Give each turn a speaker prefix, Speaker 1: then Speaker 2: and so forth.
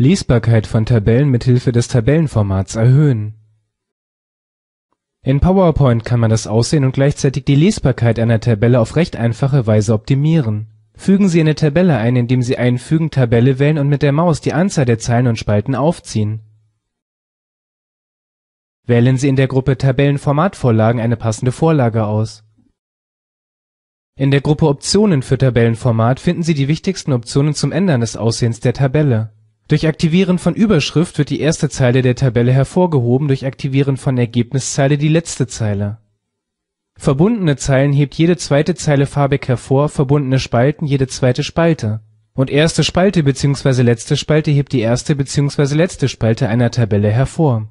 Speaker 1: Lesbarkeit von Tabellen mithilfe des Tabellenformats erhöhen. In PowerPoint kann man das Aussehen und gleichzeitig die Lesbarkeit einer Tabelle auf recht einfache Weise optimieren. Fügen Sie eine Tabelle ein, indem Sie Einfügen Tabelle wählen und mit der Maus die Anzahl der Zeilen und Spalten aufziehen. Wählen Sie in der Gruppe Tabellenformatvorlagen eine passende Vorlage aus. In der Gruppe Optionen für Tabellenformat finden Sie die wichtigsten Optionen zum Ändern des Aussehens der Tabelle durch Aktivieren von Überschrift wird die erste Zeile der Tabelle hervorgehoben, durch Aktivieren von Ergebniszeile die letzte Zeile. Verbundene Zeilen hebt jede zweite Zeile farbig hervor, verbundene Spalten jede zweite Spalte. Und erste Spalte bzw. letzte Spalte hebt die erste bzw. letzte Spalte einer Tabelle hervor